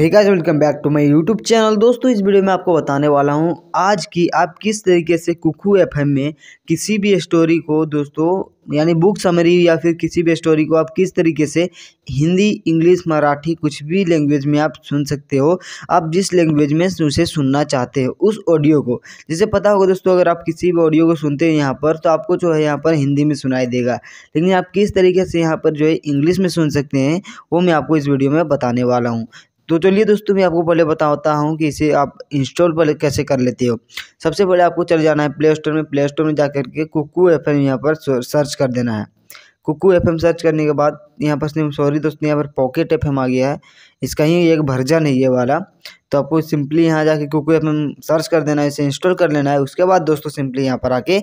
hey welcome back to my YouTube channel दोस्तों इस video में आपको बताने वाला हूं आज की आप किस तरीके से कुकू एफ में किसी भी स्टोरी को दोस्तों यानी बुक समरी या फिर किसी भी स्टोरी को आप किस तरीके से हिंदी इंग्लिश मराठी कुछ भी लैंग्वेज में आप सुन सकते हो आप जिस लैंग्वेज में उसे सुनना चाहते हो उस ऑडियो को जैसे पता होगा दोस्तों अगर आप किसी भी ऑडियो को सुनते हैं यहाँ पर तो आपको जो है यहाँ पर हिंदी में सुनाई देगा लेकिन आप किस तरीके से यहाँ पर जो है इंग्लिश में सुन सकते हैं वो मैं आपको इस वीडियो में बताने वाला हूँ तो चलिए दोस्तों मैं आपको पहले बताता हूँ कि इसे आप इंस्टॉल पहले कैसे कर लेते हो सबसे पहले आपको चले जाना है प्ले स्टोर में प्ले स्टोर में जा कर के कुकू एफ एम यहाँ पर सर्च कर देना है कुकू एफ एम सर्च करने के बाद यहाँ पर सॉरी दोस्तों यहाँ पर पॉकेट एफ एम आ गया है इसका ही एक भर्जन है ये वाला तो आपको सिंपली यहाँ जाके कुकू एफ एम सर्च कर देना है इसे इंस्टॉल कर लेना है उसके बाद दोस्तों सिंपली यहाँ पर आके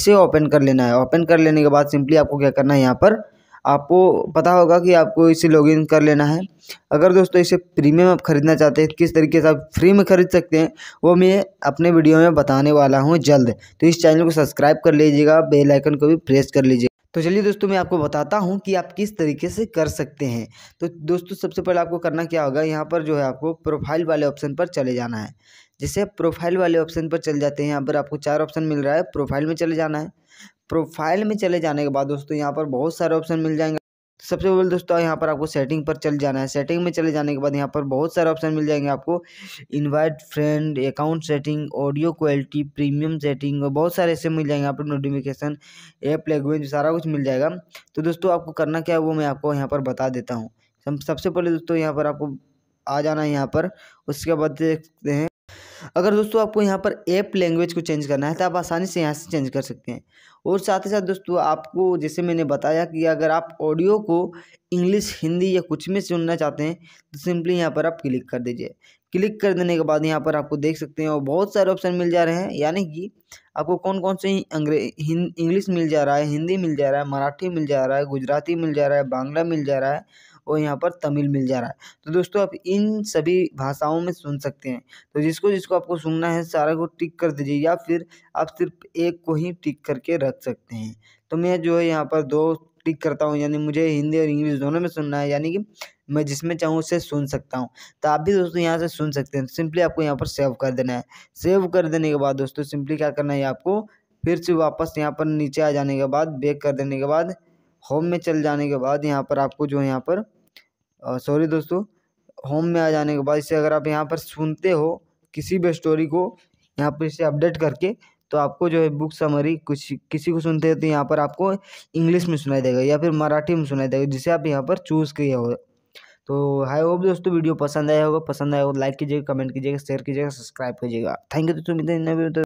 इसे ओपन कर लेना है ओपन कर लेने के बाद सिंपली आपको क्या करना है यहाँ पर आपको पता होगा कि आपको इसे लॉगिन कर लेना है अगर दोस्तों इसे प्रीमियम आप ख़रीदना चाहते हैं किस तरीके से आप फ्री में ख़रीद सकते हैं वो मैं अपने वीडियो में बताने वाला हूँ जल्द तो इस चैनल को सब्सक्राइब कर लीजिएगा बेल आइकन को भी प्रेस कर लीजिएगा तो चलिए दोस्तों मैं आपको बताता हूँ कि आप किस तरीके से कर सकते हैं तो दोस्तों सबसे पहले आपको करना क्या होगा यहाँ पर जो है आपको प्रोफाइल वाले ऑप्शन पर चले जाना है जैसे आप प्रोफाइल वाले ऑप्शन पर चले जाते हैं यहाँ पर आपको चार ऑप्शन मिल रहा है प्रोफाइल में चले जाना है प्रोफाइल में चले जाने के बाद दोस्तों यहाँ पर बहुत सारे ऑप्शन मिल जाएंगे सबसे पहले दोस्तों यहाँ पर आपको सेटिंग पर चल जाना है सेटिंग में चले जाने के बाद यहाँ पर बहुत सारे ऑप्शन मिल जाएंगे आपको invite friend account setting audio quality premium setting और बहुत सारे ऐसे मिल जाएंगे आपको नोटिफिकेशन ऐप लैंग्वेज सारा कुछ मिल जाएगा तो दोस्तों आपको करना क्या है वो मैं आपको यहाँ पर बता देता हूँ सबसे पहले दोस्तों यहाँ पर आपको आ जाना है यहाँ पर उसके बाद देखते हैं अगर दोस्तों आपको यहाँ पर ऐप लैंग्वेज को चेंज करना है तो आप आसानी से यहाँ से चेंज कर सकते हैं और साथ ही साथ दोस्तों आपको जैसे मैंने बताया कि अगर आप ऑडियो को इंग्लिश हिंदी या कुछ में सुनना चाहते हैं तो सिंपली यहाँ पर आप क्लिक कर दीजिए क्लिक कर देने के बाद यहाँ पर आपको देख सकते हैं और बहुत सारे ऑप्शन मिल जा रहे हैं यानी कि आपको कौन कौन से इंग्लिश मिल जा रहा है हिंदी मिल जा रहा है मराठी मिल जा रहा है गुजराती मिल जा रहा है बांग्ला मिल जा रहा है और यहाँ पर तमिल मिल जा रहा है तो दोस्तों आप इन सभी भाषाओं में सुन सकते हैं तो जिसको जिसको आपको सुनना है सारा को टिक कर दीजिए या फिर आप सिर्फ एक को ही टिक करके रख सकते हैं तो मैं जो है यहाँ पर दो टिक करता हूँ यानी मुझे हिंदी और इंग्लिश दोनों में सुनना है यानी कि मैं जिसमें चाहूँ उसे सुन सकता हूँ तो आप भी दोस्तों यहाँ से सुन सकते हैं सिंपली आपको यहाँ पर सेव कर देना है सेव कर देने के बाद दोस्तों सिंपली क्या करना है आपको फिर से वापस यहाँ पर नीचे आ जाने के बाद बेक कर देने के बाद होम में चल जाने के बाद यहाँ पर आपको जो यहाँ पर सॉरी दोस्तों होम में आ जाने के बाद इसे अगर आप यहाँ पर सुनते हो किसी भी स्टोरी को यहाँ पर इसे अपडेट करके तो आपको जो है बुक समरी कुछ किसी को सुनते हैं तो यहाँ पर आपको इंग्लिश में सुनाई देगा या फिर मराठी में सुनाई देगा जिसे आप यहाँ पर चूज़ किए हो तो हाई होप दोस्तों वीडियो पसंद आया होगा पसंद आया होगा लाइक तो कीजिएगा कमेंट कीजिएगा शेयर कीजिएगा सब्सक्राइब कीजिएगा थैंक यू दोस्तों मिलते हैं